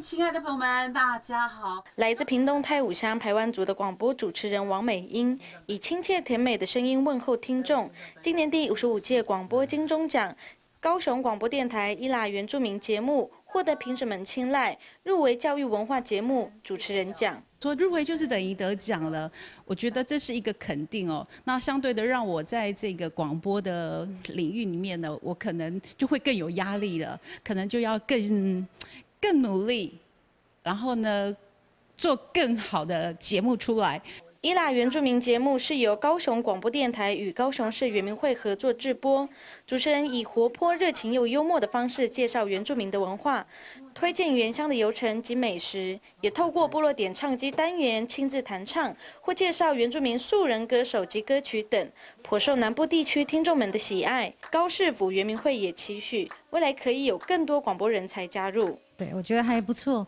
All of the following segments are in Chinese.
亲爱的朋友们，大家好！来自屏东泰武乡排湾族的广播主持人王美英，以亲切甜美的声音问候听众。今年第五十五届广播金钟奖，高雄广播电台伊拉原住民节目获得评审们青睐，入围教育文化节目主持人奖。说入围就是等于得奖了，我觉得这是一个肯定哦。那相对的，让我在这个广播的领域里面呢，我可能就会更有压力了，可能就要更。更努力，然后呢，做更好的节目出来。伊拉原住民节目是由高雄广播电台与高雄市原民会合作制播，主持人以活泼、热情又幽默的方式介绍原住民的文化，推荐原乡的游程及美食，也透过部落点唱机单元亲自弹唱或介绍原住民素人歌手及歌曲等，颇受南部地区听众们的喜爱。高市府原民会也期许未来可以有更多广播人才加入。对，我觉得还不错。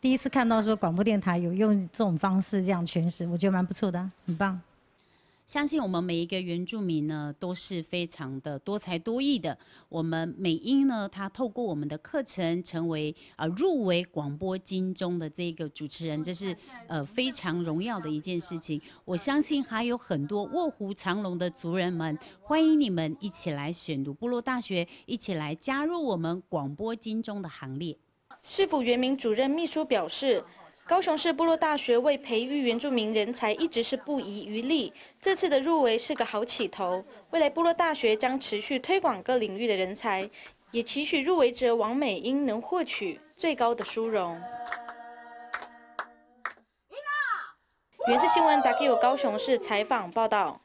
第一次看到说广播电台有用这种方式这样诠释，我觉得蛮不错的，很棒。相信我们每一个原住民呢，都是非常的多才多艺的。我们美英呢，他透过我们的课程成为呃入围广播金钟的这个主持人，这是呃非常荣耀的一件事情。我相信还有很多卧虎藏龙的族人们，欢迎你们一起来选读部落大学，一起来加入我们广播金钟的行列。市府原名主任秘书表示，高雄市部落大学为培育原住民人才，一直是不遗余力。这次的入围是个好起头，未来部落大学将持续推广各领域的人才，也期许入围者王美英能获取最高的殊荣。《，》《，》《，》《，》《，》《，》《，》《，》《，》《，》《，》《，》《，》《，》《，》《，》《，》《，》《，》《，》《，》《，》《，》《，》《，》《，》《，》《，》《，》《，》《，》《，》《，》《，》《，》《，》《，》《，》《，》《，》《，》《，》《，》《，》《，》《，》《，》《，》《，》《，》《，》《，》《，》《，》《，》《，》《，》《，》《，》《，》《，》《，》《，》《，》《，》《